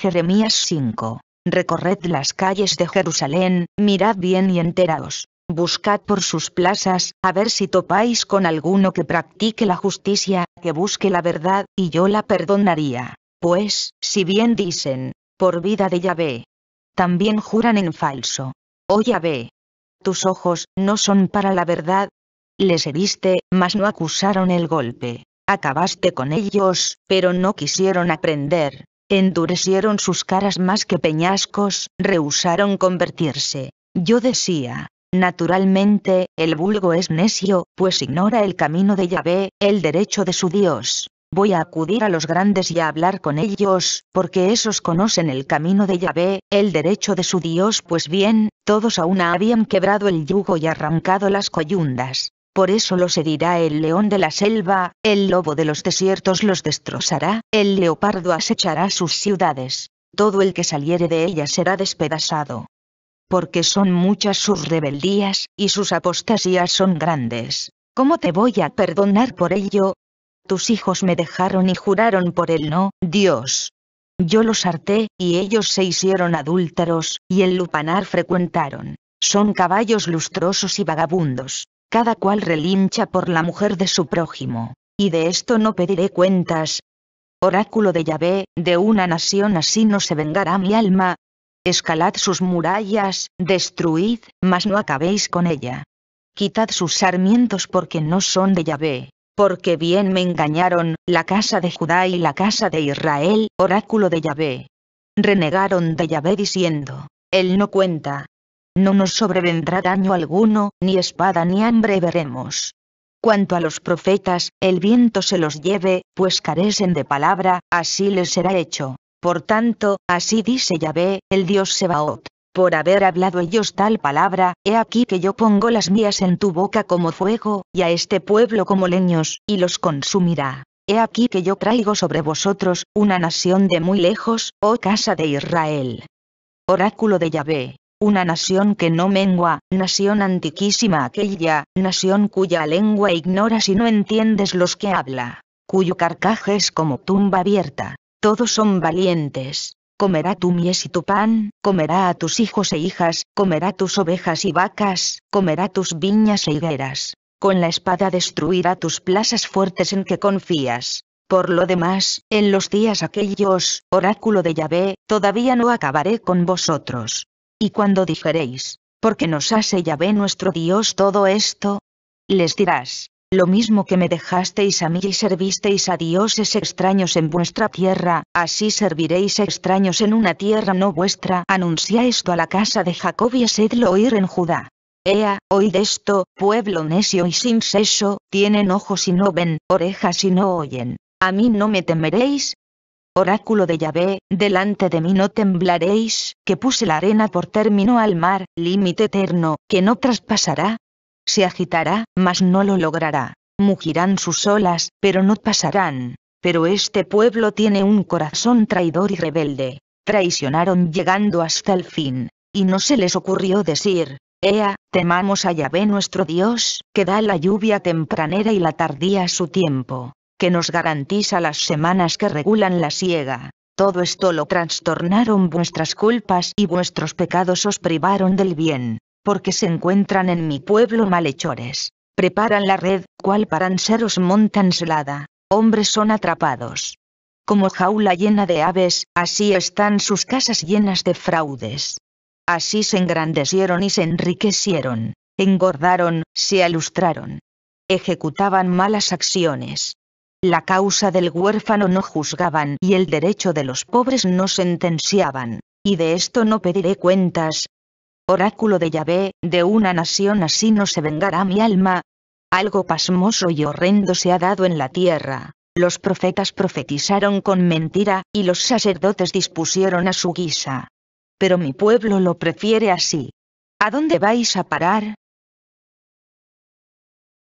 Jeremías 5. Recorred las calles de Jerusalén, mirad bien y enteraos. Buscad por sus plazas, a ver si topáis con alguno que practique la justicia, que busque la verdad, y yo la perdonaría. Pues, si bien dicen, por vida de Yahvé. También juran en falso. Oh Yahvé. Tus ojos, no son para la verdad. Les heriste, mas no acusaron el golpe. Acabaste con ellos, pero no quisieron aprender. Endurecieron sus caras más que peñascos, rehusaron convertirse. Yo decía, naturalmente, el vulgo es necio, pues ignora el camino de Yahvé, el derecho de su Dios. Voy a acudir a los grandes y a hablar con ellos, porque esos conocen el camino de Yahvé, el derecho de su Dios. Pues bien, todos aún habían quebrado el yugo y arrancado las coyundas por eso los herirá el león de la selva, el lobo de los desiertos los destrozará, el leopardo acechará sus ciudades, todo el que saliere de ellas será despedazado. Porque son muchas sus rebeldías, y sus apostasías son grandes. ¿Cómo te voy a perdonar por ello? Tus hijos me dejaron y juraron por él no, Dios. Yo los harté, y ellos se hicieron adúlteros, y el lupanar frecuentaron. Son caballos lustrosos y vagabundos cada cual relincha por la mujer de su prójimo. Y de esto no pediré cuentas. Oráculo de Yahvé, de una nación así no se vengará mi alma. Escalad sus murallas, destruid, mas no acabéis con ella. Quitad sus sarmientos porque no son de Yahvé, porque bien me engañaron, la casa de Judá y la casa de Israel, oráculo de Yahvé. Renegaron de Yahvé diciendo, Él no cuenta, no nos sobrevendrá daño alguno, ni espada ni hambre veremos. Cuanto a los profetas, el viento se los lleve, pues carecen de palabra, así les será hecho. Por tanto, así dice Yahvé, el dios Sebaot. Por haber hablado ellos tal palabra, he aquí que yo pongo las mías en tu boca como fuego, y a este pueblo como leños, y los consumirá. He aquí que yo traigo sobre vosotros, una nación de muy lejos, oh casa de Israel. Oráculo de Yahvé una nación que no mengua, nación antiquísima aquella, nación cuya lengua ignoras y no entiendes los que habla, cuyo carcaje es como tumba abierta, todos son valientes, comerá tu mies y tu pan, comerá a tus hijos e hijas, comerá tus ovejas y vacas, comerá tus viñas e higueras, con la espada destruirá tus plazas fuertes en que confías. Por lo demás, en los días aquellos, oráculo de Yahvé, todavía no acabaré con vosotros, y cuando dijeréis, porque nos hace Yahvé nuestro Dios todo esto? Les dirás, lo mismo que me dejasteis a mí y servisteis a dioses extraños en vuestra tierra, así serviréis extraños en una tierra no vuestra. Anuncia esto a la casa de Jacob y sedlo oír en Judá. Ea, oíd esto, pueblo necio y sin seso, tienen ojos y no ven, orejas y no oyen. A mí no me temeréis, Oráculo de Yahvé, delante de mí no temblaréis, que puse la arena por término al mar, límite eterno, que no traspasará. Se agitará, mas no lo logrará. Mugirán sus olas, pero no pasarán. Pero este pueblo tiene un corazón traidor y rebelde. Traicionaron llegando hasta el fin. Y no se les ocurrió decir, Ea, temamos a Yahvé nuestro Dios, que da la lluvia tempranera y la tardía a su tiempo, que nos garantiza las semanas que regulan la siega. Todo esto lo trastornaron vuestras culpas y vuestros pecados os privaron del bien, porque se encuentran en mi pueblo malhechores. Preparan la red, cual para seros montan celada, hombres son atrapados. Como jaula llena de aves, así están sus casas llenas de fraudes. Así se engrandecieron y se enriquecieron, engordaron, se alustraron. Ejecutaban malas acciones, la causa del huérfano no juzgaban y el derecho de los pobres no sentenciaban, y de esto no pediré cuentas. Oráculo de Yahvé, de una nación así no se vengará mi alma. Algo pasmoso y horrendo se ha dado en la tierra. Los profetas profetizaron con mentira, y los sacerdotes dispusieron a su guisa. Pero mi pueblo lo prefiere así. ¿A dónde vais a parar,